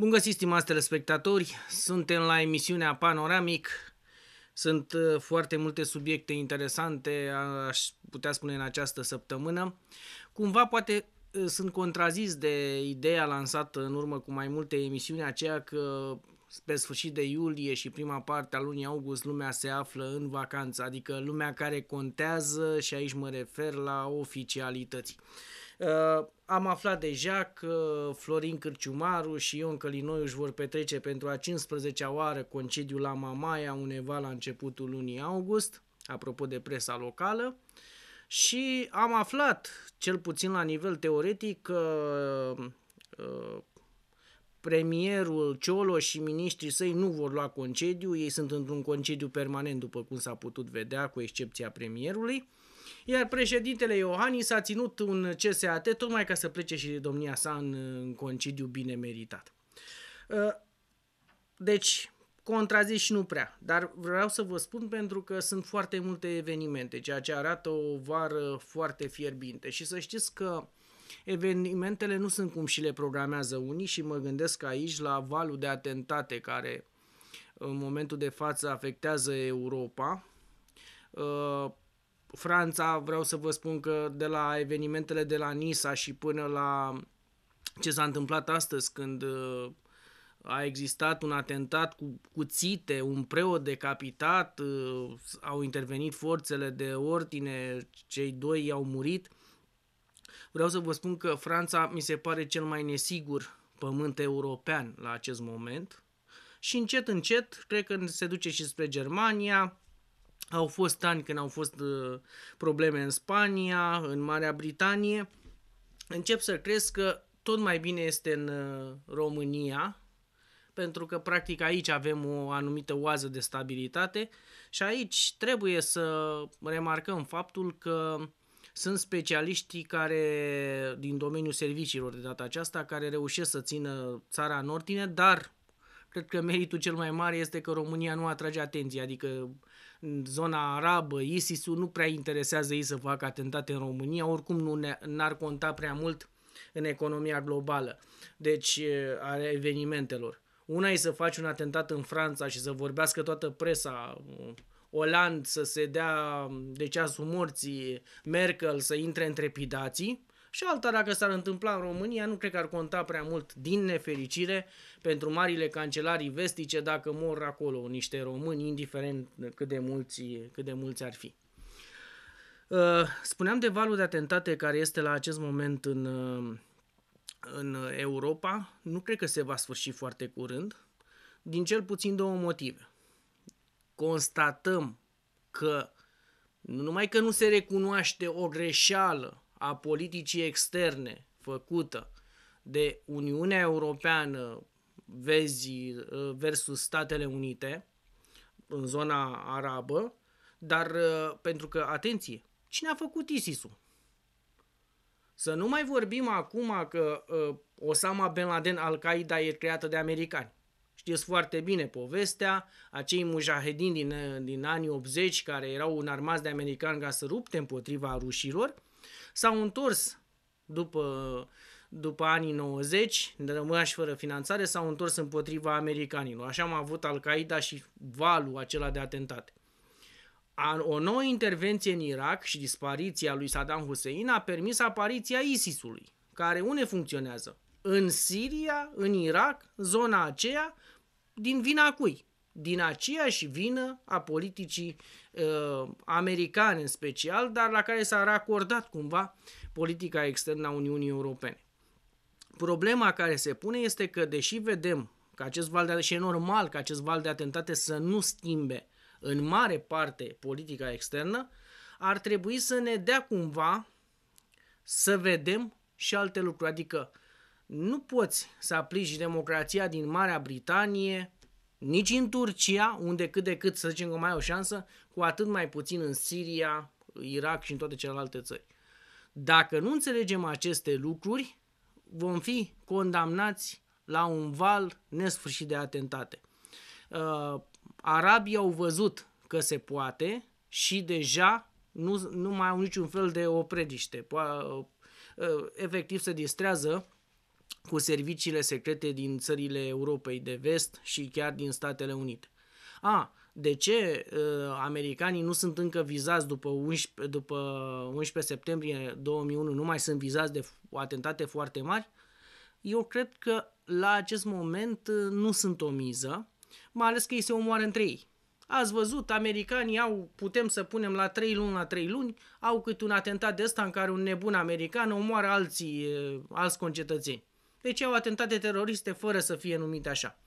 Bun găsit, stimați telespectatori! Suntem la emisiunea Panoramic. Sunt uh, foarte multe subiecte interesante, aș putea spune, în această săptămână. Cumva, poate uh, sunt contrazis de ideea lansată în urmă cu mai multe emisiuni, aceea că pe sfârșit de iulie și prima parte a lunii august lumea se află în vacanță, adică lumea care contează și aici mă refer la oficialități. Uh, Uh, am aflat deja că uh, Florin Cârciumaru și Ion Călinoiu își vor petrece pentru a 15-a oară concediu la Mamaia undeva la începutul lunii august, apropo de presa locală. Și am aflat, cel puțin la nivel teoretic, că uh, premierul Ciolo și miniștrii săi nu vor lua concediu, ei sunt într-un concediu permanent, după cum s-a putut vedea, cu excepția premierului. Iar președintele Iohannis a ținut un CSAT tocmai ca să plece și domnia sa în, în concediu bine meritat. Uh, deci, și nu prea, dar vreau să vă spun pentru că sunt foarte multe evenimente, ceea ce arată o vară foarte fierbinte și să știți că evenimentele nu sunt cum și le programează unii și mă gândesc aici la valul de atentate care în momentul de față afectează Europa. Uh, Franța, vreau să vă spun că de la evenimentele de la Nisa și până la ce s-a întâmplat astăzi când uh, a existat un atentat cu cuțite, un preot decapitat, uh, au intervenit forțele de ordine, cei doi i-au murit. Vreau să vă spun că Franța mi se pare cel mai nesigur pământ european la acest moment și încet, încet, cred că se duce și spre Germania, au fost ani când au fost uh, probleme în Spania, în Marea Britanie. Încep să cred că tot mai bine este în uh, România, pentru că practic aici avem o anumită oază de stabilitate și aici trebuie să remarcăm faptul că sunt specialiștii care, din domeniul serviciilor de data aceasta, care reușesc să țină țara în ordine, dar cred că meritul cel mai mare este că România nu atrage atenție, adică zona arabă, ISIS-ul, nu prea interesează ei să facă atentate în România, oricum nu ne, n-ar conta prea mult în economia globală, deci a evenimentelor. Una e să faci un atentat în Franța și să vorbească toată presa, Oland să se dea de deci, ceasul morții, Merkel să intre în trepidații, și alta dacă s-ar întâmpla în România, nu cred că ar conta prea mult, din nefericire, pentru marile cancelarii vestice dacă mor acolo niște români, indiferent cât de mulți, cât de mulți ar fi. Uh, spuneam de valul de atentate care este la acest moment în, uh, în Europa. Nu cred că se va sfârși foarte curând, din cel puțin două motive. Constatăm că nu numai că nu se recunoaște o greșeală a politicii externe făcută de Uniunea Europeană vezi uh, versus Statele Unite în zona arabă, dar uh, pentru că, atenție, cine a făcut ISIS-ul? Să nu mai vorbim acum că uh, Osama Bin Laden Al-Qaeda e creată de americani. Știți foarte bine povestea, acei mujahedini din, uh, din anii 80 care erau un armaz de americani ca să rupte împotriva rușilor, s-au întors după, după anii 90, rămâși fără finanțare, s-au întors împotriva americanilor. Așa am avut Al-Qaeda și valul acela de atentate. O nouă intervenție în Irak și dispariția lui Saddam Hussein a permis apariția ISIS-ului, care unde funcționează? În Siria, în Irak, zona aceea, din vina cui? din aceeași vină a politicii uh, americane în special, dar la care s-a racordat cumva politica externă a Uniunii Europene. Problema care se pune este că, deși vedem că acest val de și e normal că acest val de atentate să nu schimbe în mare parte politica externă, ar trebui să ne dea cumva să vedem și alte lucruri. Adică nu poți să aplici democrația din Marea Britanie, nici în Turcia, unde cât de cât să zicem că mai au o șansă, cu atât mai puțin în Siria, Irak și în toate celelalte țări. Dacă nu înțelegem aceste lucruri, vom fi condamnați la un val nesfârșit de atentate. Uh, arabii au văzut că se poate și deja nu, nu mai au niciun fel de opreliște. Po- uh, efectiv se distrează cu serviciile secrete din țările Europei de vest și chiar din Statele Unite. A, de ce uh, americanii nu sunt încă vizați după 11, după 11 septembrie 2001, nu mai sunt vizați de atentate foarte mari? Eu cred că la acest moment ă, nu sunt o miză, mai ales că ei se omoară între ei. Ați văzut, americanii au, putem să punem la 3 luni la 3 luni, au cât un atentat de ăsta în care un nebun american omoară alții, ă, alți concetățeni. Deci au atentate teroriste fără să fie numite așa.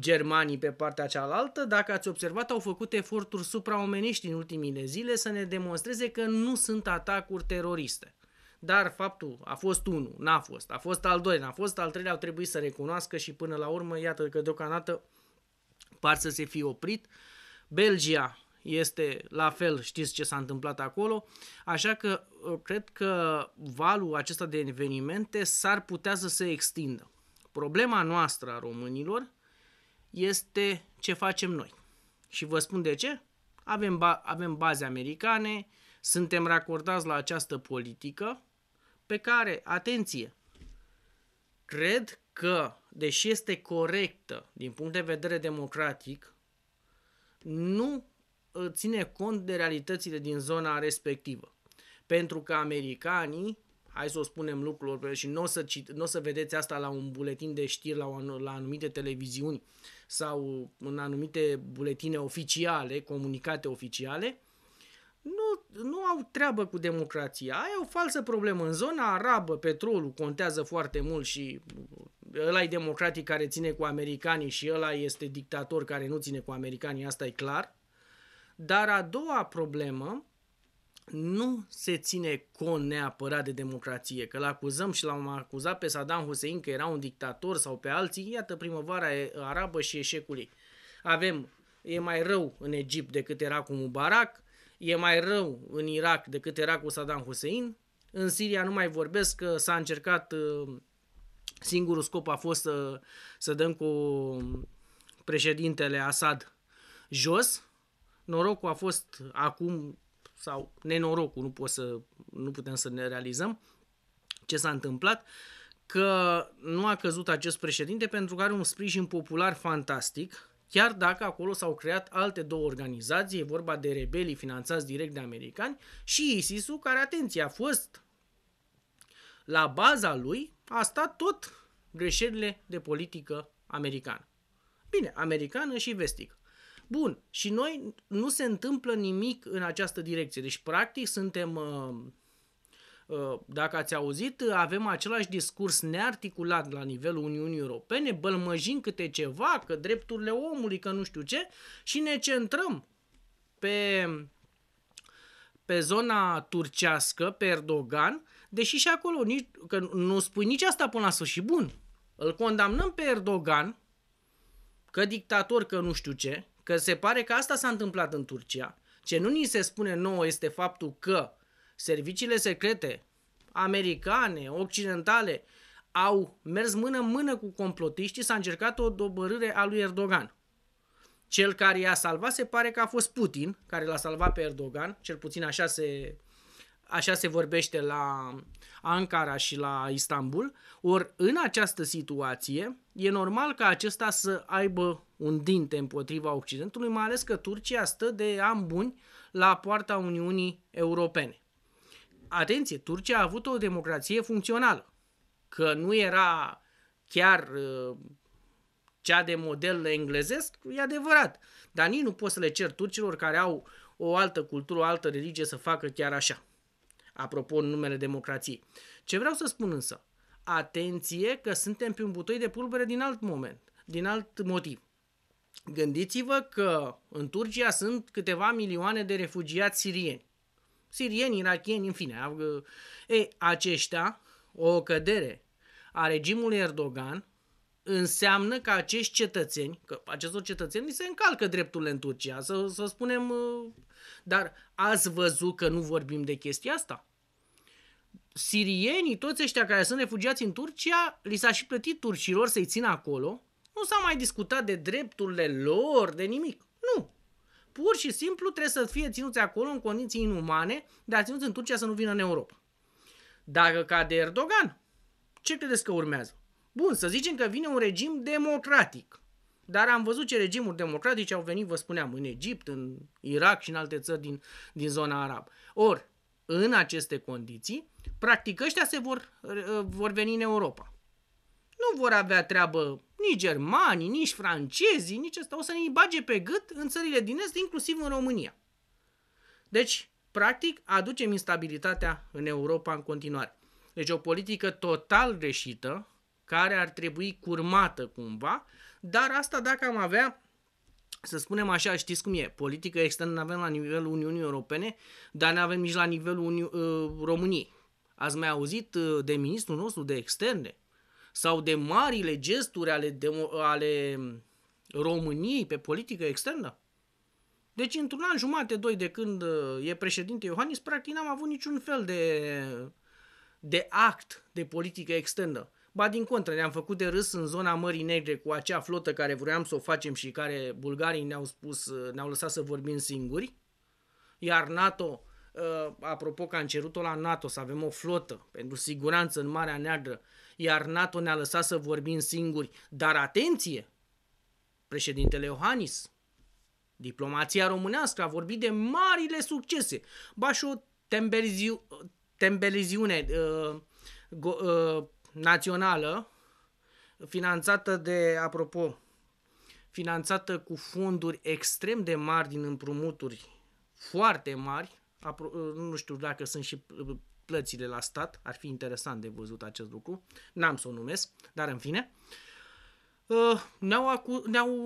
Germanii pe partea cealaltă, dacă ați observat, au făcut eforturi supraomenești în ultimile zile să ne demonstreze că nu sunt atacuri teroriste. Dar faptul a fost unul, n-a fost, a fost al doilea, n-a fost al treilea, au trebuit să recunoască și până la urmă, iată că deocamdată par să se fi oprit. Belgia este la fel, știți ce s-a întâmplat acolo, așa că uh, cred că valul acesta de evenimente s-ar putea să se extindă. Problema noastră a românilor este ce facem noi. Și vă spun de ce. Avem, ba- avem baze americane, suntem racordați la această politică pe care, atenție, cred că, deși este corectă din punct de vedere democratic, nu Uh, ține cont de realitățile din zona respectivă. Pentru că americanii, hai să o spunem lucrurilor, și nu o să, n-o să vedeți asta la un buletin de știri, la, o, la anumite televiziuni sau în anumite buletine oficiale, comunicate oficiale, nu, nu au treabă cu democrația. Aia e o falsă problemă. În zona arabă, petrolul contează foarte mult și ăla e democratic care ține cu americanii și ăla este dictator care nu ține cu americanii, asta e clar. Dar a doua problemă nu se ține cont neapărat de democrație, că l acuzăm și l-am acuzat pe Saddam Hussein că era un dictator sau pe alții, iată primăvara arabă și eșecul ei. Avem, e mai rău în Egipt decât era cu Mubarak, e mai rău în Irak decât era cu Saddam Hussein, în Siria nu mai vorbesc că s-a încercat, uh, singurul scop a fost să, să dăm cu președintele Assad jos, norocul a fost acum sau nenorocul, nu, pot să, nu putem să ne realizăm ce s-a întâmplat, că nu a căzut acest președinte pentru că are un sprijin popular fantastic, chiar dacă acolo s-au creat alte două organizații, e vorba de rebelii finanțați direct de americani și isis care, atenție, a fost la baza lui, a stat tot greșelile de politică americană. Bine, americană și vestică. Bun, și noi nu se întâmplă nimic în această direcție. Deci, practic, suntem, uh, uh, dacă ați auzit, avem același discurs nearticulat la nivelul Uniunii Europene, bălmăjim câte ceva, că drepturile omului, că nu știu ce, și ne centrăm pe, pe zona turcească, pe Erdogan, deși și acolo nici, că nu spui nici asta până la sfârșit. Bun, îl condamnăm pe Erdogan, că dictator, că nu știu ce, Că se pare că asta s-a întâmplat în Turcia. Ce nu ni se spune nouă este faptul că serviciile secrete americane, occidentale, au mers mână-mână cu complotiștii, s-a încercat o dobărâre a lui Erdogan. Cel care i-a salvat se pare că a fost Putin, care l-a salvat pe Erdogan, cel puțin așa se așa se vorbește la Ankara și la Istanbul, ori în această situație e normal ca acesta să aibă un dinte împotriva Occidentului, mai ales că Turcia stă de ani buni la poarta Uniunii Europene. Atenție, Turcia a avut o democrație funcțională, că nu era chiar uh, cea de model englezesc, e adevărat. Dar nici nu poți să le cer turcilor care au o altă cultură, o altă religie să facă chiar așa apropo, în numele democrației. Ce vreau să spun însă? Atenție că suntem pe un butoi de pulbere din alt moment, din alt motiv. Gândiți-vă că în Turcia sunt câteva milioane de refugiați sirieni. Sirieni, irachieni, în fine. Ei, aceștia, o cădere a regimului Erdogan înseamnă că acești cetățeni, că acestor cetățeni se încalcă drepturile în Turcia, să, să spunem, uh, dar ați văzut că nu vorbim de chestia asta? sirienii, toți ăștia care sunt refugiați în Turcia, li s-a și plătit turcilor să-i țină acolo. Nu s-a mai discutat de drepturile lor, de nimic. Nu. Pur și simplu trebuie să fie ținuți acolo în condiții inumane, dar ținuți în Turcia să nu vină în Europa. Dacă cade Erdogan, ce credeți că urmează? Bun, să zicem că vine un regim democratic. Dar am văzut ce regimuri democratice au venit, vă spuneam, în Egipt, în Irak și în alte țări din, din zona arabă. Ori, în aceste condiții, practic ăștia se vor, uh, vor veni în Europa. Nu vor avea treabă nici germanii, nici francezii, nici asta. O să ne bage pe gât în țările din Est, inclusiv în România. Deci, practic, aducem instabilitatea în Europa în continuare. Deci o politică total greșită, care ar trebui curmată cumva, dar asta dacă am avea să spunem așa, știți cum e, politică externă nu avem la nivelul Uniunii Europene, dar nu avem nici la nivelul Uni- uh, României. Ați mai auzit uh, de ministrul nostru de externe sau de marile gesturi ale, demo- ale României pe politică externă? Deci într-un an jumate, doi de când ă, e președinte Iohannis, practic n-am avut niciun fel de, de act de politică externă. Ba din contră, ne-am făcut de râs în zona Mării Negre cu acea flotă care vroiam să o facem și care bulgarii ne-au spus, uh, ne-au lăsat să vorbim singuri. Iar NATO, uh, apropo că am cerut-o la NATO să avem o flotă pentru siguranță în Marea Neagră, iar NATO ne-a lăsat să vorbim singuri. Dar atenție! Președintele Iohannis, diplomația românească a vorbit de marile succese. Ba și o tembeliziu, tembeliziune, uh, go, uh, națională, finanțată de, apropo, finanțată cu fonduri extrem de mari din împrumuturi foarte mari, nu știu dacă sunt și plățile la stat, ar fi interesant de văzut acest lucru, n-am să o numesc, dar în fine, uh, ne-au, acu- ne-au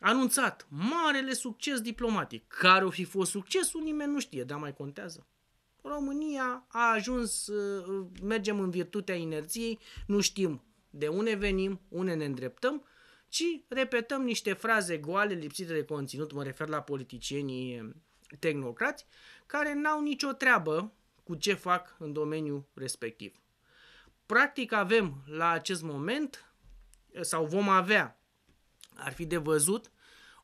anunțat marele succes diplomatic. Care o fi fost succesul, nimeni nu știe, dar mai contează. România a ajuns, uh, mergem în virtutea inerției, nu știm de unde venim, unde ne îndreptăm, ci repetăm niște fraze goale lipsite de conținut, mă refer la politicienii tehnocrați, care n-au nicio treabă cu ce fac în domeniul respectiv. Practic avem la acest moment, sau vom avea, ar fi de văzut,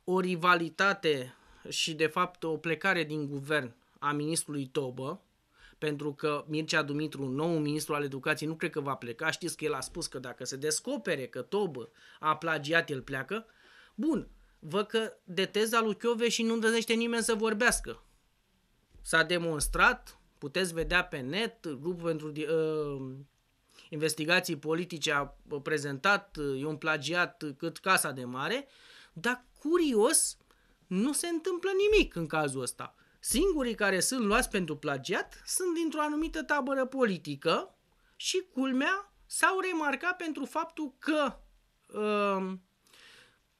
o rivalitate și de fapt o plecare din guvern a ministrului Tobă, pentru că Mircea Dumitru, nou ministru al educației, nu cred că va pleca. Știți că el a spus că dacă se descopere că Tobă a plagiat, el pleacă. Bun, vă că de teza lui Chiove și nu îndrăznește nimeni să vorbească. S-a demonstrat, puteți vedea pe net, grupul pentru uh, investigații politice a prezentat, e un plagiat cât casa de mare, dar curios, nu se întâmplă nimic în cazul ăsta. Singurii care sunt luați pentru plagiat sunt dintr-o anumită tabără politică și culmea s-au remarcat pentru faptul că, um,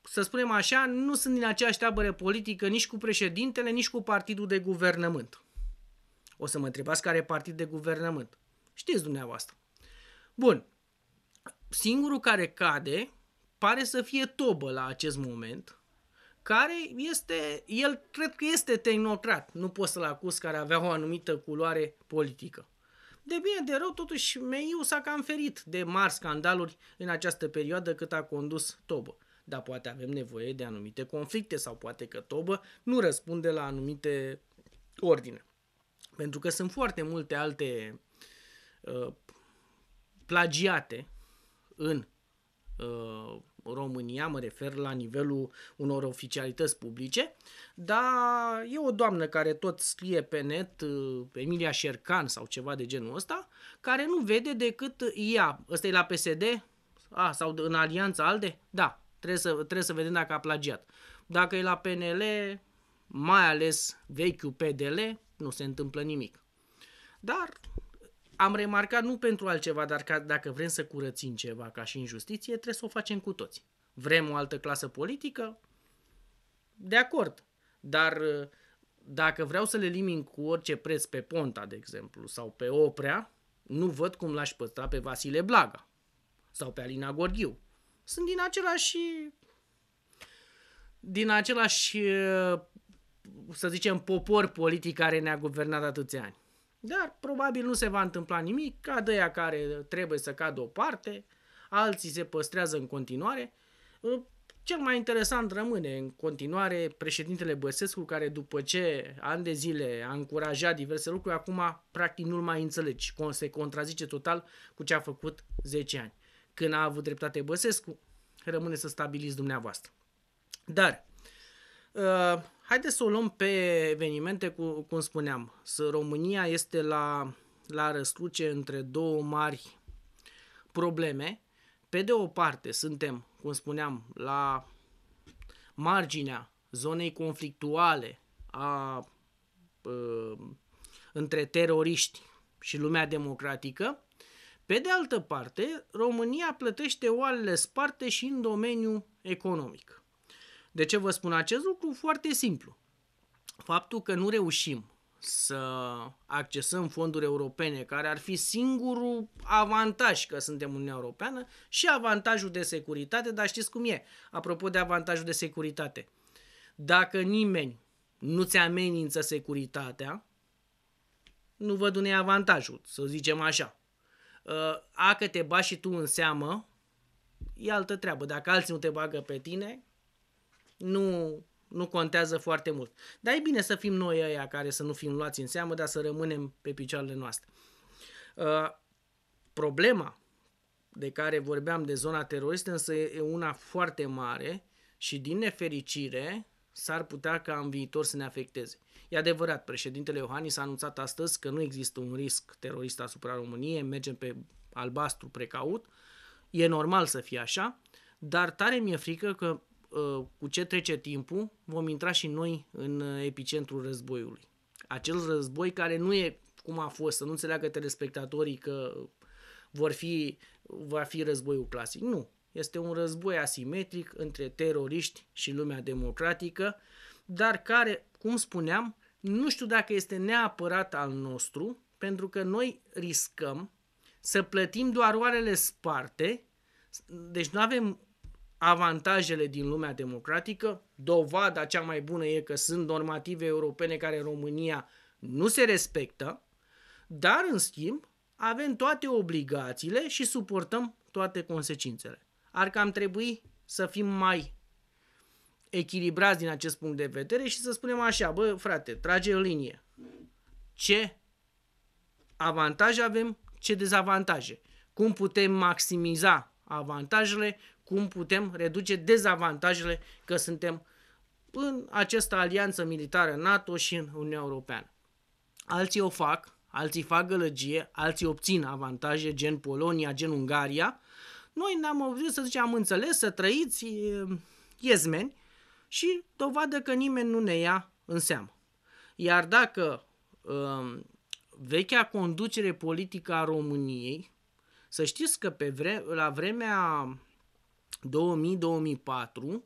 să spunem așa, nu sunt din aceeași tabără politică nici cu președintele, nici cu partidul de guvernământ. O să mă întrebați care partid de guvernământ. Știți dumneavoastră. Bun. Singurul care cade pare să fie Tobă la acest moment, care este, el cred că este tehnocrat, nu poți să-l acuz care avea o anumită culoare politică. De bine, de rău, totuși, Meiu s-a cam ferit de mari scandaluri în această perioadă cât a condus Tobă. Dar poate avem nevoie de anumite conflicte sau poate că Tobă nu răspunde la anumite ordine. Pentru că sunt foarte multe alte uh, plagiate în uh, România, mă refer la nivelul unor oficialități publice, dar e o doamnă care tot scrie pe net, uh, Emilia Șercan sau ceva de genul ăsta, care nu vede decât ea. Ăsta e la PSD? A, sau în Alianța ALDE? Da, trebuie să, trebuie să vedem dacă a plagiat. Dacă e la PNL, mai ales vechiul PDL, nu se întâmplă nimic. Dar am remarcat nu pentru altceva, dar ca, dacă vrem să curățim ceva ca și injustiție, trebuie să o facem cu toți. Vrem o altă clasă politică? De acord. Dar uh, dacă vreau să le elimin cu orice preț pe Ponta, de exemplu, sau pe Oprea, nu văd cum l-aș păstra pe Vasile Blaga sau pe Alina Gorghiu. Sunt din același din același, uh, să zicem, popor politic care ne-a guvernat atâția ani. Dar probabil nu se va întâmpla nimic, ca ea care trebuie să cadă o parte, alții se păstrează în continuare. Uh, cel mai interesant rămâne în continuare președintele Băsescu, care după ce ani de zile a încurajat diverse lucruri, acum practic nu-l mai înțelegi, se contrazice total cu ce a făcut 10 ani. Când a avut dreptate Băsescu, rămâne să stabiliți dumneavoastră. Dar, Uh, haideți să o luăm pe evenimente, cu, cum spuneam. Să România este la, la răscruce între două mari probleme. Pe de o parte, suntem, cum spuneam, la marginea zonei conflictuale a, a, uh, între teroriști și lumea democratică. Pe de altă parte, România plătește oalele sparte și în domeniul economic. De ce vă spun acest lucru? Foarte simplu. Faptul că nu reușim să accesăm fonduri europene, care ar fi singurul avantaj că suntem Uniunea Europeană și avantajul de securitate, dar știți cum e, apropo de avantajul de securitate. Dacă nimeni nu-ți amenință securitatea, nu văd unei avantajul, să zicem așa. Ă, a că te bași și tu în seamă, e altă treabă. Dacă alții nu te bagă pe tine, nu, nu contează foarte mult. Dar e bine să fim noi aia care să nu fim luați în seamă, dar să rămânem pe picioarele noastre. Uh, problema de care vorbeam de zona teroristă însă e una foarte mare și din nefericire s-ar putea ca în viitor să ne afecteze. E adevărat, președintele Iohannis a anunțat astăzi că nu există un risc terorist asupra României, mergem pe albastru precaut, e normal să fie așa, dar tare mi-e frică că Uh, cu ce trece timpul, vom intra și noi în uh, epicentrul războiului. Acel război care nu e cum a fost, să nu înțeleagă telespectatorii că vor fi, va fi războiul clasic. Nu. Este un război asimetric între teroriști și lumea democratică, dar care, cum spuneam, nu știu dacă este neapărat al nostru, pentru că noi riscăm să plătim doar oarele sparte, deci nu avem avantajele din lumea democratică. Dovada cea mai bună e că sunt normative europene care în România nu se respectă, dar în schimb avem toate obligațiile și suportăm toate consecințele. Ar cam trebui să fim mai echilibrați din acest punct de vedere și să spunem așa, bă frate, trage în linie. Ce avantaje avem, ce dezavantaje. Cum putem maximiza avantajele, cum putem reduce dezavantajele că suntem în această alianță militară NATO și în Uniunea Europeană. Alții o fac, alții fac gălăgie, alții obțin avantaje gen Polonia, gen Ungaria. Noi ne-am obișnuit să zicem, am înțeles să trăiți iezmeni și dovadă că nimeni nu ne ia în seamă. Iar dacă um, vechea conducere politică a României, să știți că pe vre- la vremea 2004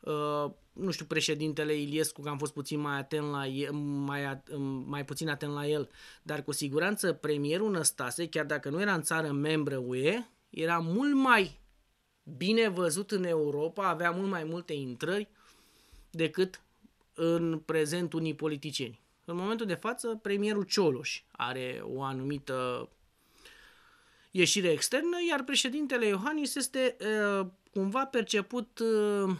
Uh, nu știu, președintele Iliescu, că am fost puțin mai atent la el, mai, mai puțin atent la el, dar cu siguranță premierul Năstase, chiar dacă nu era în țară membră UE, era mult mai bine văzut în Europa, avea mult mai multe intrări decât în prezent unii politicieni. În momentul de față, premierul Cioloș are o anumită ieșire externă, iar președintele Iohannis este uh, cumva perceput uh,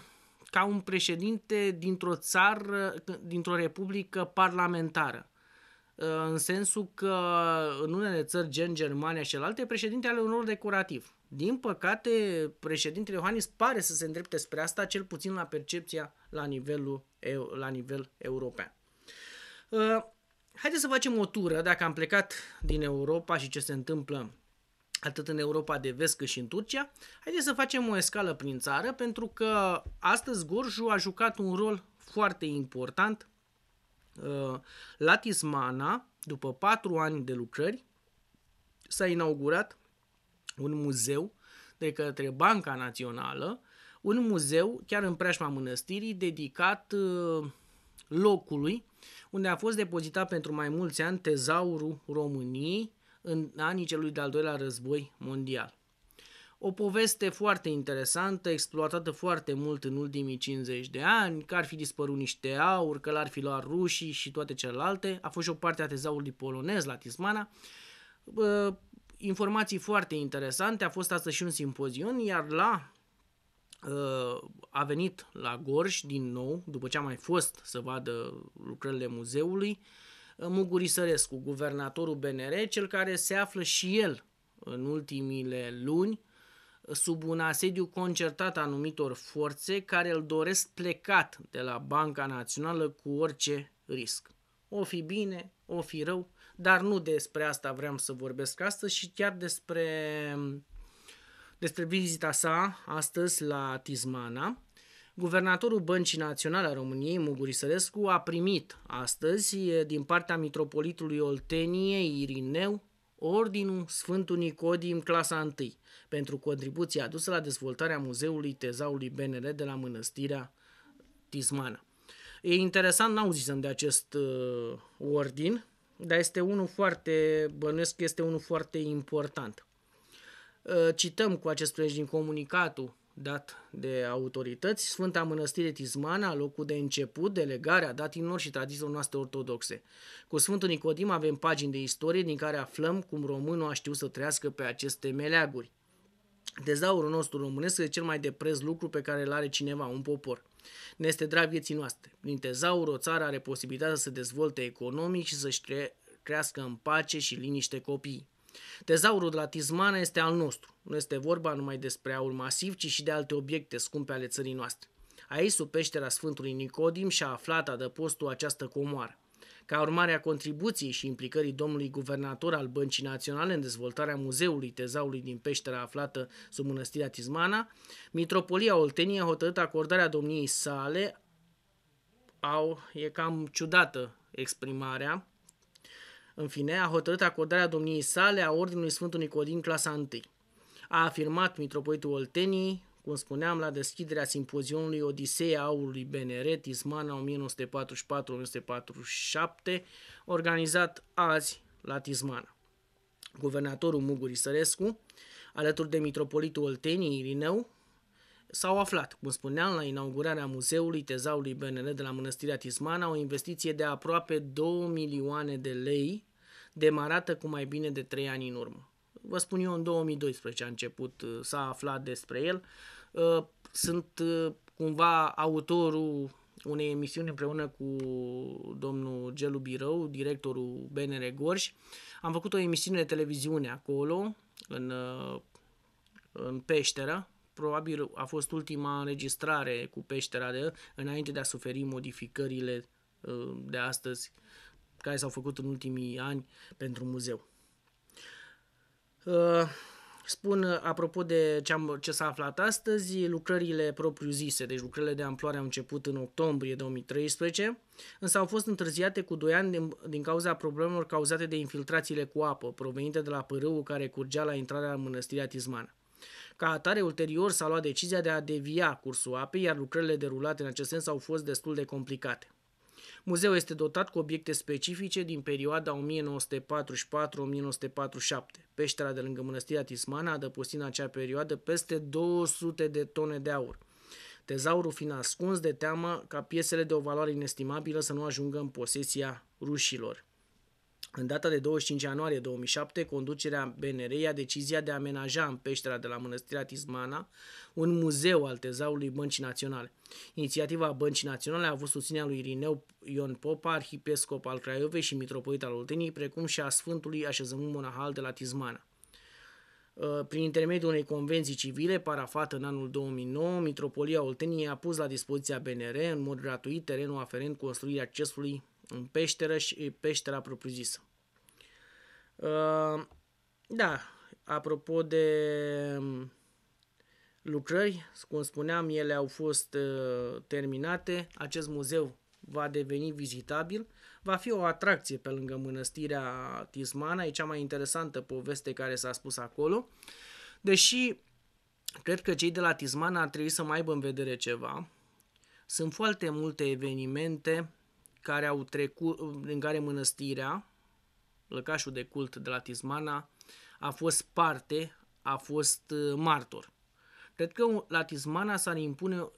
ca un președinte dintr-o țară, dintr-o republică parlamentară. Uh, în sensul că în unele țări, gen Germania și alte, președintele ale un rol decorativ. Din păcate, președintele Iohannis pare să se îndrepte spre asta, cel puțin la percepția la, nivelul, la nivel european. Haideți să facem o tură, dacă am plecat din Europa și ce se întâmplă atât în Europa de vest cât și în Turcia. Haideți să facem o escală prin țară, pentru că astăzi Gorju a jucat un rol foarte important uh, la Tismana, după patru ani de lucrări, s-a inaugurat un muzeu de către Banca Națională, un muzeu chiar în preajma mănăstirii dedicat uh, locului unde a fost depozitat pentru mai mulți ani tezaurul României, în anii celui de-al doilea război mondial. O poveste foarte interesantă, exploatată foarte mult în ultimii 50 de ani, că ar fi dispărut niște aur, că l-ar fi luat rușii și toate celelalte. A fost și o parte a tezaurului polonez la Tismana. Informații foarte interesante, a fost astăzi și un simpozion, iar la ă, a venit la Gorj din nou, după ce a mai fost să vadă lucrările muzeului, Muguri Sărescu, guvernatorul BNR, cel care se află și el în ultimile luni sub un asediu concertat a anumitor forțe care îl doresc plecat de la Banca Națională cu orice risc. O fi bine, o fi rău, dar nu despre asta vreau să vorbesc astăzi și chiar despre, despre vizita sa astăzi la Tizmana, Guvernatorul Băncii Naționale a României, Sărescu, a primit astăzi din partea Mitropolitului Olteniei Irineu Ordinul Sfântul Nicodim clasa 1 pentru contribuția adusă la dezvoltarea muzeului tezaului BNR de la mănăstirea Tismana. E interesant, n-auzisem de acest uh, ordin, dar este unul foarte, bănuiesc că este unul foarte important. Uh, cităm cu acest prilej din comunicatul dat de autorități, Sfânta Mănăstire Tizmana, locul de început, delegarea datinilor și tradițiilor noastre ortodoxe. Cu Sfântul Nicodim avem pagini de istorie din care aflăm cum românul a știut să trăiască pe aceste meleaguri. Dezaurul nostru românesc este cel mai de preț lucru pe care îl are cineva, un popor. Ne este drag vieții noastre. Prin tezaur, o țară are posibilitatea să se dezvolte economic și să-și crească în pace și liniște copiii. Tezaurul de la Tizmana este al nostru. Nu este vorba numai despre aur masiv, ci și de alte obiecte scumpe ale țării noastre. Aici, sub peștera Sfântului Nicodim, și-a aflat adăpostul această comoară. Ca urmare a contribuției și implicării domnului guvernator al Băncii Naționale în dezvoltarea muzeului tezaurului din peștera aflată sub mănăstirea Tizmana, Mitropolia Olteniei a hotărât acordarea domniei sale au, e cam ciudată exprimarea, în fine, a hotărât acordarea domniei sale a Ordinului Sfântului Nicodim clasa 1. A afirmat mitropolitul Oltenii, cum spuneam, la deschiderea simpozionului Odiseea Aurului Beneret, Tismana 1944-1947, organizat azi la Tismana. Guvernatorul Muguri Sărescu, alături de mitropolitul Oltenii Irineu, s-au aflat, cum spuneam, la inaugurarea muzeului tezaurului Beneret de la Mănăstirea Tismana, o investiție de aproape 2 milioane de lei, demarată cu mai bine de 3 ani în urmă. Vă spun eu, în 2012 a început, uh, s-a aflat despre el. Uh, sunt uh, cumva autorul unei emisiuni împreună cu domnul Gelu Birău, directorul BNR Gorj. Am făcut o emisiune de televiziune acolo, în, în peșteră. Probabil a fost ultima înregistrare cu peștera de, înainte de a suferi modificările de astăzi care s-au făcut în ultimii ani pentru muzeu. Uh, spun, uh, apropo de ce, am, ce s-a aflat astăzi, lucrările propriu-zise, deci lucrările de amploare au început în octombrie 2013, însă au fost întârziate cu 2 ani din, din cauza problemelor cauzate de infiltrațiile cu apă provenite de la pârâul care curgea la intrarea în mănăstirea Tizman. Ca atare, ulterior s-a luat decizia de a devia cursul apei, iar lucrările derulate în acest sens au fost destul de complicate. Muzeul este dotat cu obiecte specifice din perioada 1944-1947. Peștera de lângă Mănăstirea Tismana a adăpostit în acea perioadă peste 200 de tone de aur. Tezaurul fiind ascuns de teamă ca piesele de o valoare inestimabilă să nu ajungă în posesia rușilor. În data de 25 ianuarie 2007, conducerea BNR ia decizia de a amenaja în peștera de la Mănăstirea Tismana un muzeu al tezaului Băncii Naționale. Inițiativa Băncii Naționale a avut susținerea lui Irineu Ion Popa, arhipescop al Craiovei și mitropolit al Olteniei, precum și a Sfântului Așezământ Monahal de la Tismana uh, prin intermediul unei convenții civile parafată în anul 2009, Mitropolia Olteniei a pus la dispoziția BNR în mod gratuit terenul aferent construirii accesului în peșteră și peștera propriu-zisă. Uh, da, apropo de um, lucrări, cum spuneam, ele au fost uh, terminate. Acest muzeu va deveni vizitabil. Va fi o atracție pe lângă mănăstirea Tismana, e cea mai interesantă poveste care s-a spus acolo. Deși cred că cei de la Tismana ar trebui să mai aibă în vedere ceva, sunt foarte multe evenimente care au trecut, în care mănăstirea, lăcașul de cult de la Tismana, a fost parte, a fost uh, martor. Cred că la Tismana s-ar impune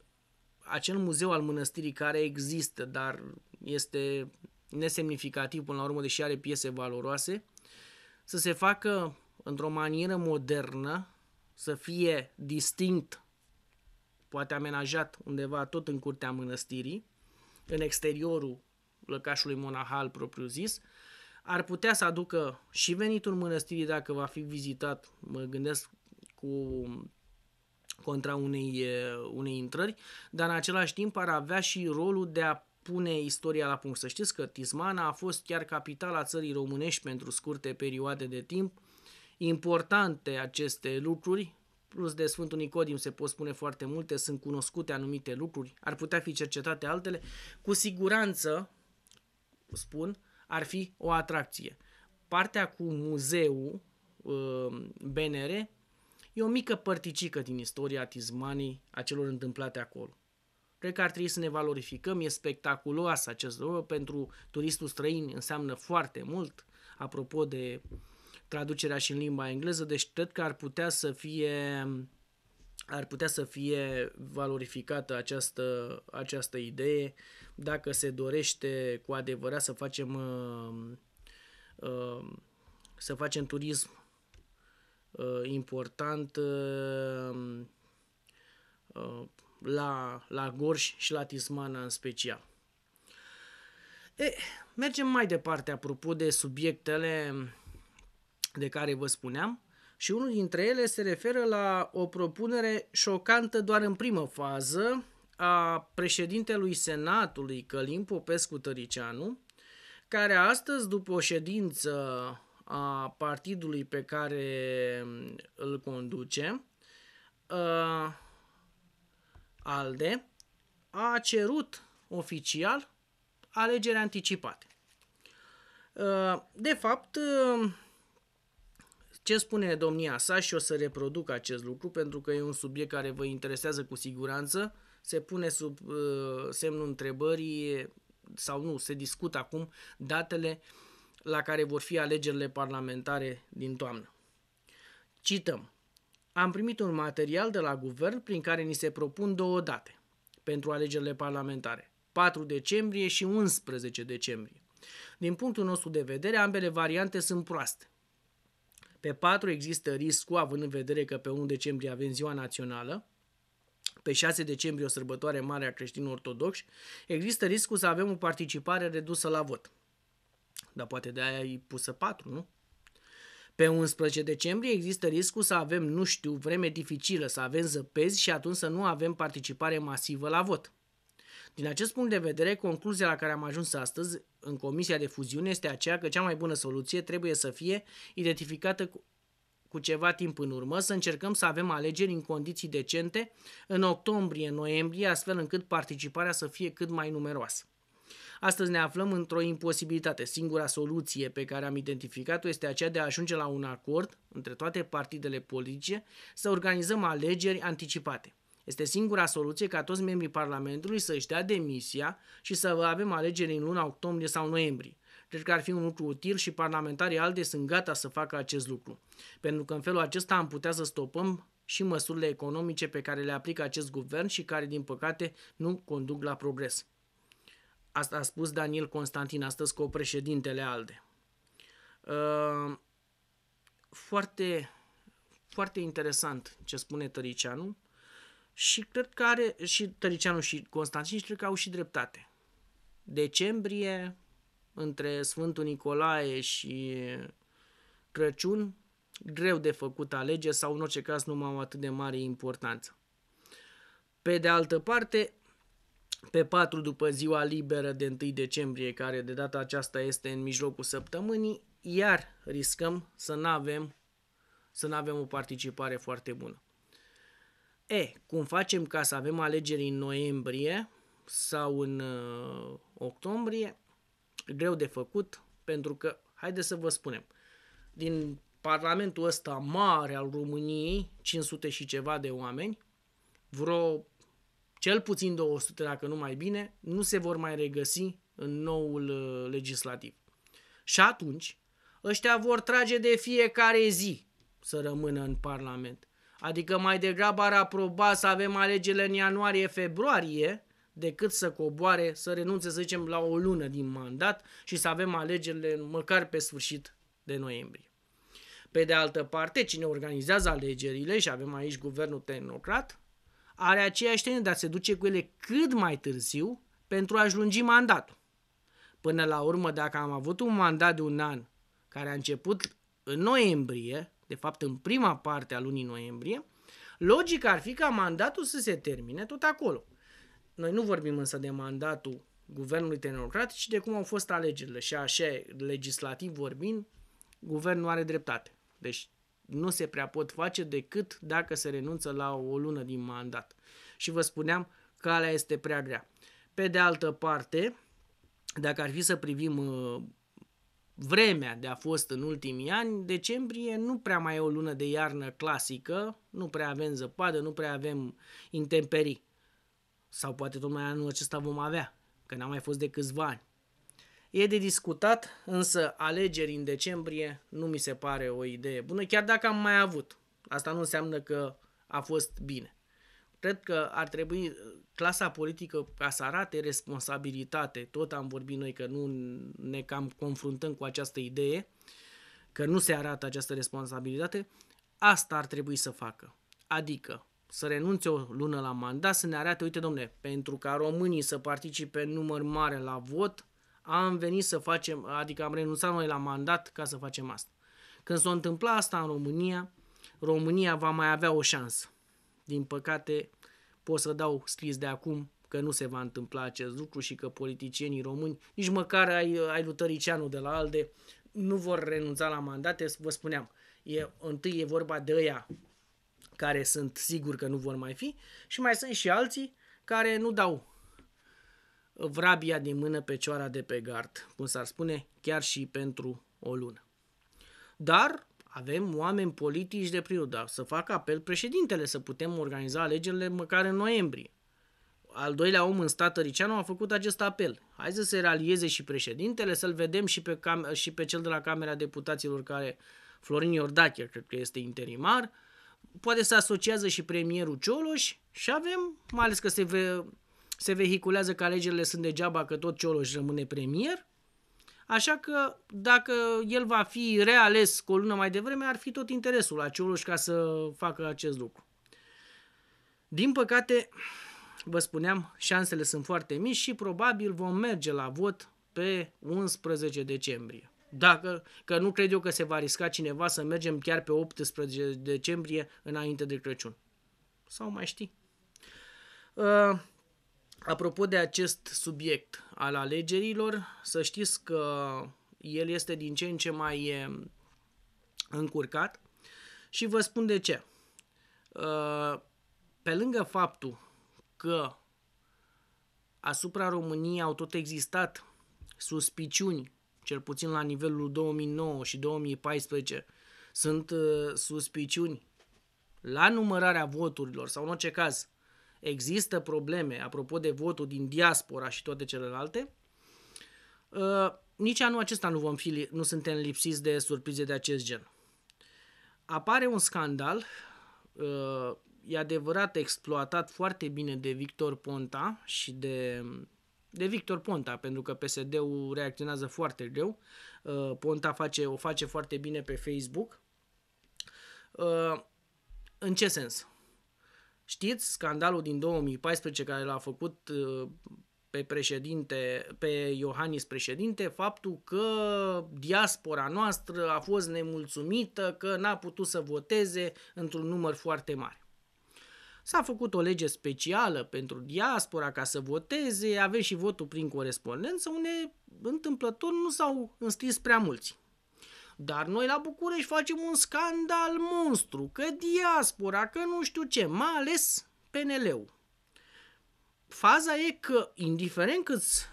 acel muzeu al mănăstirii care există, dar este nesemnificativ până la urmă, deși are piese valoroase, să se facă într-o manieră modernă, să fie distinct, poate amenajat undeva tot în curtea mănăstirii, în exteriorul lăcașului monahal propriu zis, ar putea să aducă și venitul mănăstirii dacă va fi vizitat, mă gândesc cu contra unei, unei intrări, dar în același timp ar avea și rolul de a pune istoria la punct. Să știți că Tismana a fost chiar capitala țării românești pentru scurte perioade de timp. Importante aceste lucruri, plus de Sfântul Nicodim se pot spune foarte multe, sunt cunoscute anumite lucruri, ar putea fi cercetate altele. Cu siguranță, spun, ar fi o atracție. Partea cu muzeul uh, BNR e o mică părticică din istoria tizmanii a celor întâmplate acolo. Cred că ar trebui să ne valorificăm, e spectaculoasă acest lucru, pentru turistul străin înseamnă foarte mult, apropo de traducerea și în limba engleză, deci cred că ar putea să fie ar putea să fie valorificată această, această idee uh, dacă se dorește cu adevărat să facem uh, uh, să facem turism uh, important la, la Gorj și la Tismana în special. E, mergem mai departe apropo de subiectele de care vă spuneam și unul dintre ele se referă la o propunere șocantă doar în primă fază a președintelui Senatului Călim Popescu Tăricianu, care astăzi, după o ședință a partidului pe care îl conduce, ALDE, a cerut oficial alegeri anticipate. De fapt, ce spune domnia sa și o să reproduc acest lucru pentru că e un subiect care vă interesează cu siguranță, se pune sub uh, semnul întrebării sau nu, se discută acum datele la care vor fi alegerile parlamentare din toamnă. Cităm. Am primit un material de la guvern prin care ni se propun două date pentru alegerile parlamentare, 4 decembrie și 11 decembrie. Din punctul nostru de vedere, ambele variante sunt proaste. Pe 4 există riscul, având în vedere că pe 1 decembrie avem ziua națională, pe 6 decembrie o sărbătoare mare a creștinilor ortodoxi există riscul să avem o participare redusă la vot. Dar poate de aia e pusă 4, nu? Pe 11 decembrie există riscul să avem, nu știu, vreme dificilă, să avem zăpezi și atunci să nu avem participare masivă la vot. Din acest punct de vedere, concluzia la care am ajuns astăzi în Comisia de Fuziune este aceea că cea mai bună soluție trebuie să fie identificată cu ceva timp în urmă să încercăm să avem alegeri în condiții decente în octombrie-noiembrie, astfel încât participarea să fie cât mai numeroasă. Astăzi ne aflăm într-o imposibilitate. Singura soluție pe care am identificat-o este aceea de a ajunge la un acord între toate partidele politice să organizăm alegeri anticipate. Este singura soluție ca toți membrii Parlamentului să-și dea demisia și să avem alegeri în luna octombrie sau noiembrie. Cred că ar fi un lucru util și parlamentarii alte sunt gata să facă acest lucru, pentru că în felul acesta am putea să stopăm și măsurile economice pe care le aplică acest guvern și care, din păcate, nu conduc la progres. Asta a spus Daniel Constantin astăzi cu președintele ALDE. Uh, foarte, foarte interesant ce spune Tăricianu și cred că are și Tăricianu și Constantin și cred că au și dreptate. Decembrie între Sfântul Nicolae și Crăciun, greu de făcut alege sau în orice caz nu au atât de mare importanță. Pe de altă parte, pe 4 după ziua liberă de 1 decembrie, care de data aceasta este în mijlocul săptămânii, iar riscăm să nu avem să nu avem o participare foarte bună. E, cum facem ca să avem alegeri în noiembrie sau în uh, octombrie? greu de făcut, pentru că, haideți să vă spunem, din parlamentul ăsta mare al României, 500 și ceva de oameni, vreo cel puțin 200, dacă nu mai bine, nu se vor mai regăsi în noul uh, legislativ. Și atunci, ăștia vor trage de fiecare zi să rămână în Parlament. Adică mai degrabă ar aproba să avem alegerile în ianuarie-februarie, decât să coboare, să renunțe, să zicem, la o lună din mandat și să avem alegerile măcar pe sfârșit de noiembrie. Pe de altă parte, cine organizează alegerile, și avem aici guvernul tehnocrat, are aceeași tendință de a se duce cu ele cât mai târziu pentru a-și lungi mandatul. Până la urmă, dacă am avut un mandat de un an care a început în noiembrie, de fapt în prima parte a lunii noiembrie, logica ar fi ca mandatul să se termine tot acolo. Noi nu vorbim însă de mandatul guvernului tehnocratic, ci de cum au fost alegerile și așa, legislativ vorbind, guvernul are dreptate. Deci nu se prea pot face decât dacă se renunță la o lună din mandat. Și vă spuneam, că alea este prea grea. Pe de altă parte, dacă ar fi să privim uh, vremea de a fost în ultimii ani, decembrie nu prea mai e o lună de iarnă clasică, nu prea avem zăpadă, nu prea avem intemperii. Sau poate tocmai anul acesta vom avea, că n-a mai fost de câțiva ani. E de discutat, însă alegeri în decembrie nu mi se pare o idee bună, chiar dacă am mai avut. Asta nu înseamnă că a fost bine. Cred că ar trebui clasa politică ca să arate responsabilitate. Tot am vorbit noi că nu ne cam confruntăm cu această idee, că nu se arată această responsabilitate. Asta ar trebui să facă. Adică să renunțe o lună la mandat, să ne arate, uite domne, pentru ca românii să participe în număr mare la vot, am venit să facem, adică am renunțat noi la mandat ca să facem asta. Când s a întâmplat asta în România, România va mai avea o șansă. Din păcate, pot să dau scris de acum că nu se va întâmpla acest lucru și că politicienii români, nici măcar ai, ai Lutăricianu de la ALDE, nu vor renunța la mandate, vă spuneam. E, întâi e vorba de ăia care sunt sigur că nu vor mai fi și mai sunt și alții care nu dau vrabia din mână pe cioara de pe gard, cum s-ar spune, chiar și pentru o lună. Dar avem oameni politici de priudă, da, să facă apel președintele să putem organiza alegerile măcar în noiembrie. Al doilea om în stat, Tăricianu, a făcut acest apel. Hai să se realieze și președintele, să-l vedem și pe, cam- și pe cel de la Camera Deputaților, care Florin Iordache, cred că este interimar, poate să asociază și premierul Cioloș și avem, mai ales că se, ve, se vehiculează că alegerile sunt degeaba, că tot Cioloș rămâne premier, Așa că dacă el va fi reales cu o lună mai devreme, ar fi tot interesul la Cioloș ca să facă acest lucru. Din păcate, vă spuneam, șansele sunt foarte mici și probabil vom merge la vot pe 11 decembrie dacă că, că nu cred eu că se va risca cineva să mergem chiar pe 18 decembrie înainte de Crăciun. Sau mai știi. Uh, apropo de acest subiect al alegerilor, să știți că el este din ce în ce mai uh, încurcat și vă spun de ce. Uh, pe lângă faptul că asupra României au tot existat suspiciuni cel puțin la nivelul 2009 și 2014, sunt uh, suspiciuni la numărarea voturilor sau în orice caz există probleme apropo de votul din diaspora și toate celelalte, uh, nici anul acesta nu, vom fi, nu suntem lipsiți de surprize de acest gen. Apare un scandal, uh, e adevărat exploatat foarte bine de Victor Ponta și de de Victor Ponta, pentru că PSD-ul reacționează foarte greu. Uh, Ponta face, o face foarte bine pe Facebook. Uh, în ce sens? Știți scandalul din 2014 care l-a făcut uh, pe președinte, pe Iohannis președinte, faptul că diaspora noastră a fost nemulțumită, că n-a putut să voteze într-un număr foarte mare. S-a făcut o lege specială pentru diaspora ca să voteze, aveți și votul prin corespondență, unde întâmplător nu s-au înscris prea mulți. Dar noi la București facem un scandal monstru, că diaspora, că nu știu ce, mai ales PNL-ul. Faza e că, indiferent câți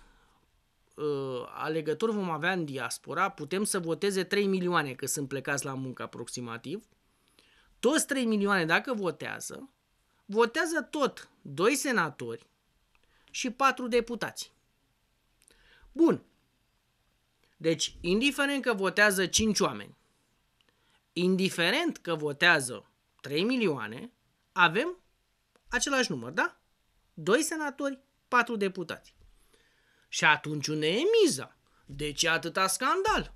uh, alegători vom avea în diaspora, putem să voteze 3 milioane că sunt plecați la muncă aproximativ. Toți 3 milioane dacă votează, votează tot doi senatori și patru deputați. Bun. Deci, indiferent că votează 5 oameni, indiferent că votează 3 milioane, avem același număr, da? doi senatori, patru deputați. Și atunci unde e miza? De ce atâta scandal?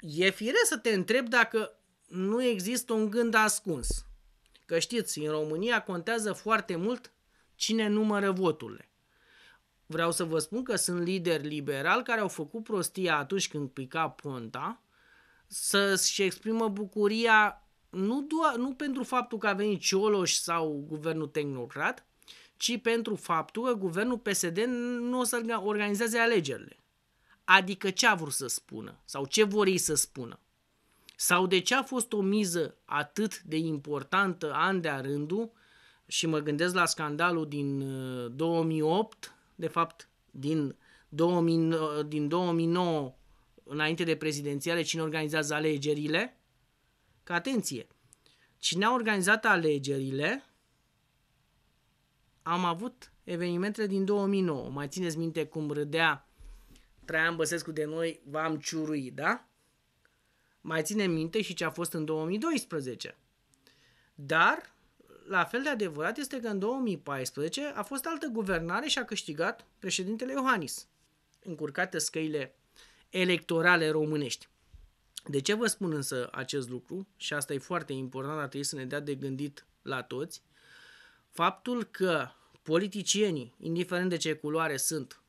E firesc să te întreb dacă nu există un gând ascuns. Că știți, în România contează foarte mult cine numără voturile. Vreau să vă spun că sunt lideri liberali care au făcut prostia atunci când pica Ponta să-și exprimă bucuria nu, doar, nu pentru faptul că a venit Cioloș sau guvernul tehnocrat, ci pentru faptul că guvernul PSD nu o să organizeze alegerile. Adică ce a vrut să spună sau ce vor ei să spună. Sau de ce a fost o miză atât de importantă an de-a rândul și mă gândesc la scandalul din 2008, uh, de fapt din, 2000, uh, din 2009 înainte de prezidențiale, cine organizează alegerile? Că atenție, cine a organizat alegerile, am avut evenimentele din 2009. Mai țineți minte cum râdea Traian Băsescu de noi, v-am ciurui, da? Mai ține minte și ce a fost în 2012. Dar, la fel de adevărat este că în 2014 a fost altă guvernare și a câștigat președintele Iohannis, încurcate scăile electorale românești. De ce vă spun însă acest lucru? Și asta e foarte important, ar trebui să ne dea de gândit la toți. Faptul că politicienii, indiferent de ce culoare sunt,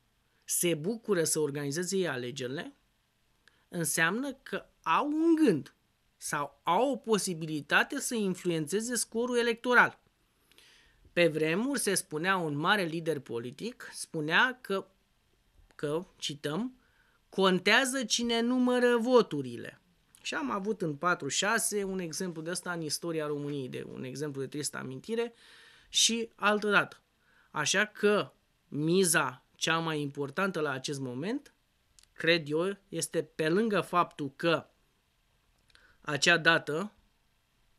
se bucură să organizeze ei alegerile, înseamnă că au un gând sau au o posibilitate să influențeze scorul electoral. Pe vremuri se spunea un mare lider politic, spunea că, că cităm, contează cine numără voturile. Și am avut în 46 un exemplu de asta în istoria României, de un exemplu de tristă amintire și altă dată. Așa că miza cea mai importantă la acest moment cred eu, este pe lângă faptul că acea dată,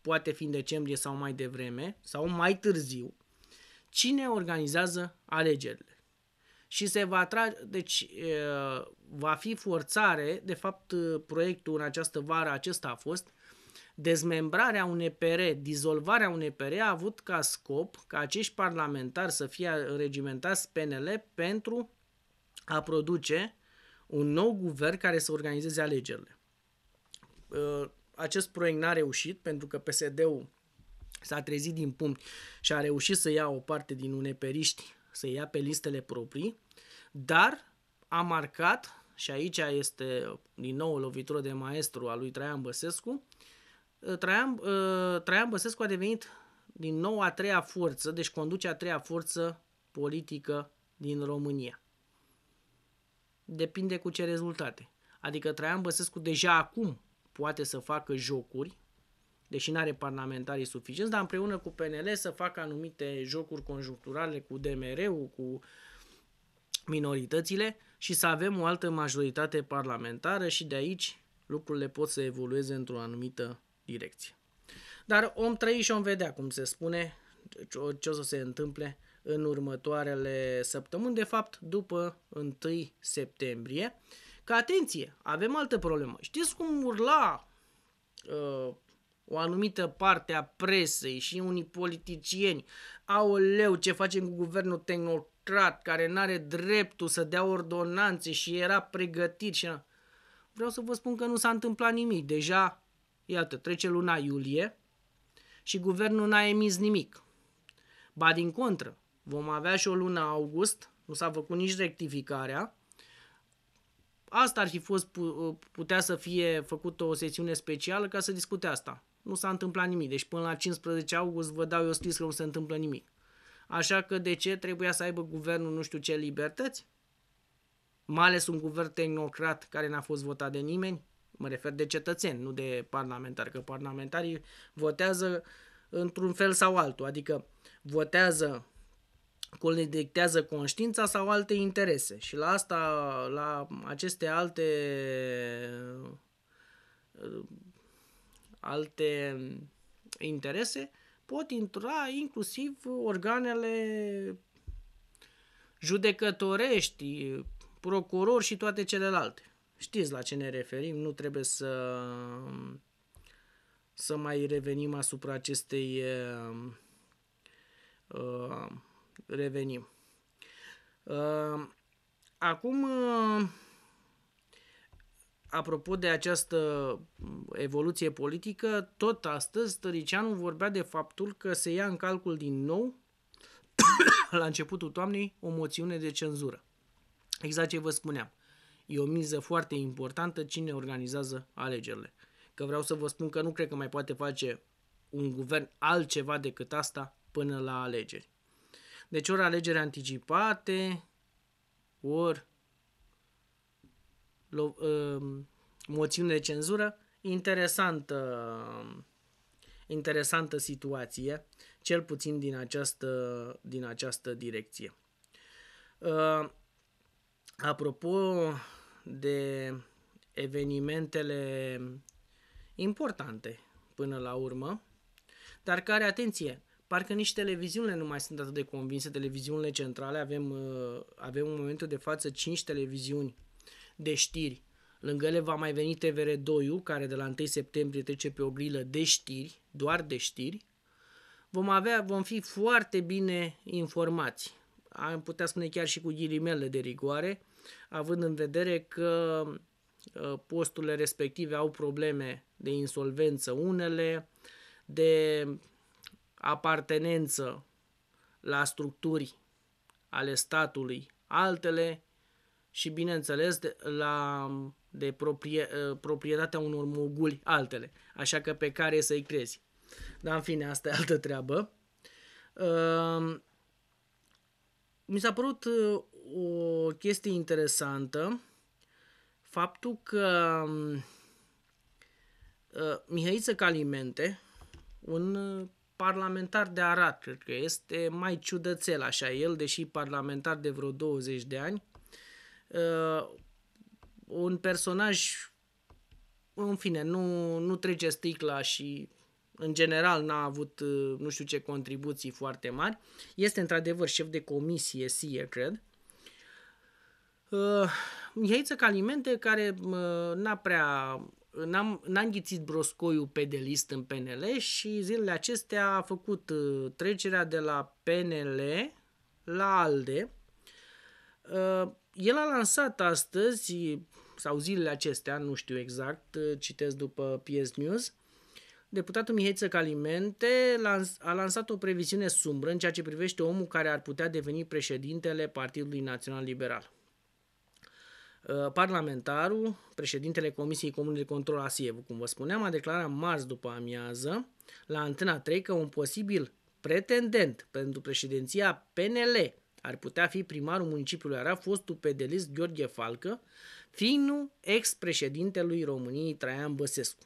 poate fi în decembrie sau mai devreme, sau mai târziu, cine organizează alegerile. Și se va atrage, deci va fi forțare, de fapt proiectul în această vară acesta a fost, dezmembrarea PR, dizolvarea unei PR a avut ca scop ca acești parlamentari să fie regimentați PNL pentru a produce un nou guvern care să organizeze alegerile. Uh, acest proiect n-a reușit pentru că PSD-ul s-a trezit din punct și a reușit să ia o parte din uneperiști, să ia pe listele proprii, dar a marcat, și aici este din nou o lovitură de maestru a lui Traian Băsescu, uh, Traian, uh, Traian Băsescu a devenit din nou a treia forță, deci conduce a treia forță politică din România depinde cu ce rezultate. Adică Traian Băsescu deja acum poate să facă jocuri, deși nu are parlamentarii suficienți, dar împreună cu PNL să facă anumite jocuri conjuncturale cu DMR-ul, cu minoritățile și să avem o altă majoritate parlamentară și de aici lucrurile pot să evolueze într-o anumită direcție. Dar om trăi și om vedea, cum se spune, ce o să se întâmple în următoarele săptămâni, de fapt după 1 septembrie. Ca atenție, avem altă problemă. Știți cum urla uh, o anumită parte a presei și unii politicieni, aoleu, ce facem cu guvernul tehnocrat care nu are dreptul să dea ordonanțe și era pregătit și Vreau să vă spun că nu s-a întâmplat nimic. Deja, iată, trece luna iulie și guvernul n-a emis nimic. Ba din contră, Vom avea și o lună august, nu s-a făcut nici rectificarea. Asta ar fi fost, putea să fie făcută o sesiune specială ca să discute asta. Nu s-a întâmplat nimic, deci până la 15 august vă dau eu scris că nu se întâmplă nimic. Așa că de ce trebuia să aibă guvernul nu știu ce libertăți? Mai ales un guvern tehnocrat care n-a fost votat de nimeni, mă refer de cetățeni, nu de parlamentari, că parlamentarii votează într-un fel sau altul, adică votează colectează conștiința sau alte interese. Și la asta, la aceste alte alte interese pot intra inclusiv organele judecătorești, procurori și toate celelalte. Știți la ce ne referim, nu trebuie să să mai revenim asupra acestei uh, uh, revenim. Uh, acum, uh, apropo de această evoluție politică, tot astăzi Tăricianu vorbea de faptul că se ia în calcul din nou, la începutul toamnei, o moțiune de cenzură. Exact ce vă spuneam. E o miză foarte importantă cine organizează alegerile. Că vreau să vă spun că nu cred că mai poate face un guvern altceva decât asta până la alegeri. Deci ori alegeri anticipate, ori lo, uh, um, moțiune de cenzură. Interesantă, interesantă situație, cel puțin din această, din această direcție. Uh, apropo de evenimentele importante până la urmă, dar care, atenție, Parcă nici televiziunile nu mai sunt atât de convinse, televiziunile centrale, avem, uh, avem în momentul de față 5 televiziuni de știri. Lângă ele va mai veni tvr 2 care de la 1 septembrie trece pe o grilă de știri, doar de știri. Vom, avea, vom fi foarte bine informați. Am putea spune chiar și cu ghilimele de rigoare, având în vedere că uh, posturile respective au probleme de insolvență unele, de apartenență la structuri ale statului, altele și, bineînțeles, de, la, de proprie, ă, proprietatea unor moguli, altele, așa că pe care să-i crezi. Dar, în fine, asta e altă treabă. mi s-a părut ă, o chestie interesantă, faptul că ă, Mihaiță Calimente, un parlamentar de arat, cred că este mai ciudățel așa el, deși parlamentar de vreo 20 de ani. Uh, un personaj, în fine, nu, nu trece sticla și în general n-a avut uh, nu știu ce contribuții foarte mari. Este într-adevăr șef de comisie SIE, cred. Uh, Mihaiță Calimente, care uh, n-a prea n-am, n am înghițit broscoiul pe de list în PNL și zilele acestea a făcut uh, trecerea de la PNL la ALDE. Uh, el a lansat astăzi, sau zilele acestea, nu știu exact, uh, citesc după PS News, deputatul Mihaiță Calimente a lansat o previziune sumbră în ceea ce privește omul care ar putea deveni președintele Partidului Național Liberal. Uh, parlamentarul, președintele Comisiei Comune de Control a SIEV, cum vă spuneam, a declarat marți după amiază la Antena 3 că un posibil pretendent pentru președinția PNL ar putea fi primarul municipiului Arad, fostul pedelist Gheorghe Falcă, finul ex-președintelui României Traian Băsescu.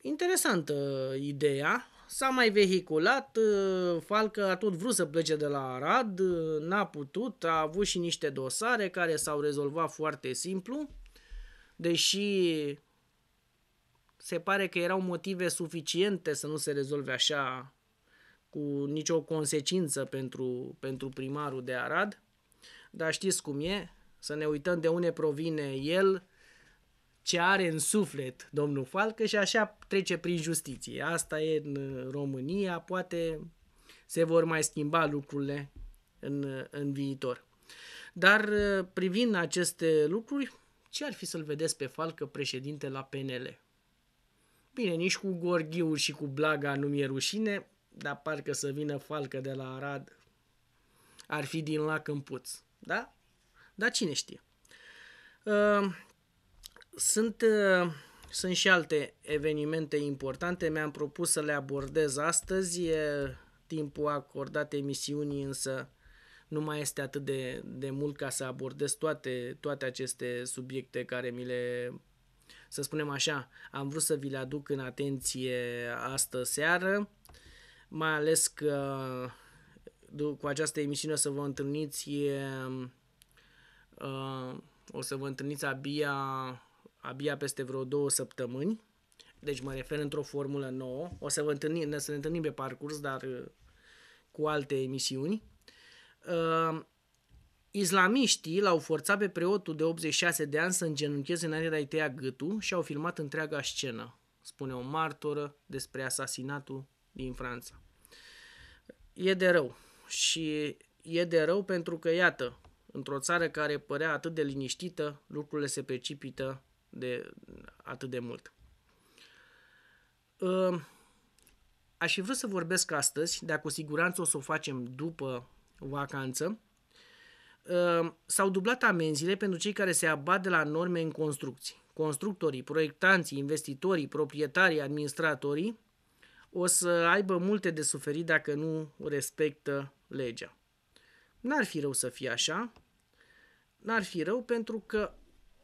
Interesantă uh, ideea, s-a mai vehiculat, uh, Falcă a tot vrut să plece de la Arad, uh, n-a putut, a avut și niște dosare care s-au rezolvat foarte simplu, deși se pare că erau motive suficiente să nu se rezolve așa cu nicio consecință pentru, pentru primarul de Arad, dar știți cum e, să ne uităm de unde provine el, ce are în suflet domnul Falcă și așa trece prin justiție. Asta e în uh, România, poate se vor mai schimba lucrurile în, uh, în viitor. Dar uh, privind aceste lucruri, ce ar fi să-l vedeți pe Falcă președinte la PNL? Bine, nici cu Gorghiu și cu Blaga nu mi-e rușine, dar parcă să vină Falcă de la Arad ar fi din lac în puț. Da? Dar cine știe? Sunt, ă, sunt și alte evenimente importante, mi-am propus să le abordez astăzi, timpul acordat emisiunii însă nu mai este atât de, de mult ca să abordez toate, toate aceste subiecte care mi le, să spunem așa, am vrut să vi le aduc în atenție astă seară, mai ales că cu această emisiune o să vă întâlniți, ă, o să vă întâlniți abia abia peste vreo două săptămâni, deci mă refer într-o formulă nouă, o să, vă întâlnim, să ne întâlnim pe parcurs, dar uh, cu alte emisiuni. Uh, islamiștii l-au forțat pe preotul de 86 de ani să îngenuncheze înainte de a-i tăia gâtul și au filmat întreaga scenă, spune o martoră despre asasinatul din Franța. E de rău și e de rău pentru că, iată, într-o țară care părea atât de liniștită, lucrurile se precipită de atât de mult. Aș fi vrut să vorbesc astăzi, dar cu siguranță o să o facem după vacanță. S-au dublat amenziile pentru cei care se abat de la norme în construcții. Constructorii, proiectanții, investitorii, proprietarii, administratorii o să aibă multe de suferit dacă nu respectă legea. N-ar fi rău să fie așa, n-ar fi rău pentru că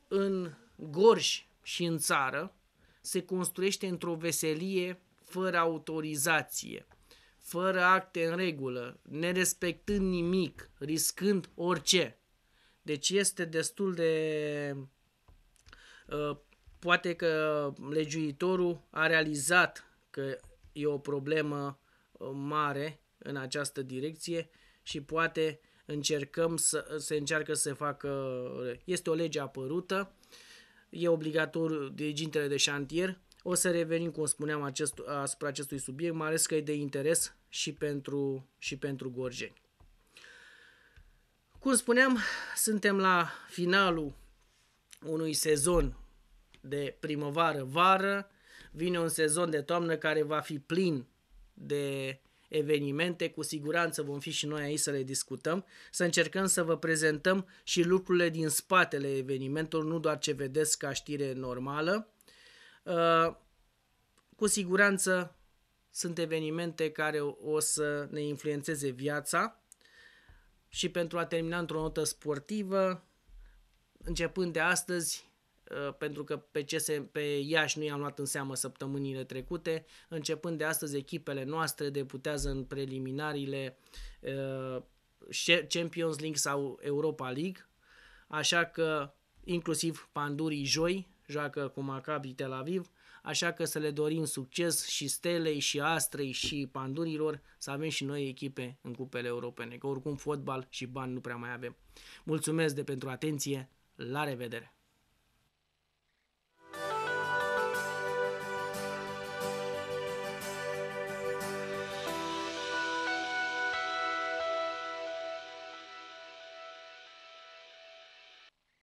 în Gorj și în țară se construiește într-o veselie fără autorizație, fără acte în regulă, nerespectând nimic, riscând orice. Deci este destul de... Uh, poate că legiuitorul a realizat că e o problemă uh, mare în această direcție și poate încercăm să se încearcă să se facă. Este o lege apărută, e obligatoriu dirigintele de șantier. O să revenim, cum spuneam, acest, asupra acestui subiect, mai ales că e de interes și pentru, și pentru gorjeni. Cum spuneam, suntem la finalul unui sezon de primăvară-vară, vine un sezon de toamnă care va fi plin de evenimente, cu siguranță vom fi și noi aici să le discutăm, să încercăm să vă prezentăm și lucrurile din spatele evenimentelor, nu doar ce vedeți ca știre normală. Uh, cu siguranță sunt evenimente care o să ne influențeze viața și pentru a termina într-o notă sportivă, începând de astăzi, Uh, pentru că pe, CS, pe Iași nu i-am luat în seamă săptămânile trecute. Începând de astăzi, echipele noastre deputează în preliminariile uh, Champions League sau Europa League, așa că inclusiv Pandurii joi joacă cu Maccabi Tel Aviv, așa că să le dorim succes și Stelei, și Astrei, și Pandurilor, să avem și noi echipe în cupele europene, că oricum fotbal și bani nu prea mai avem. Mulțumesc de pentru atenție, la revedere!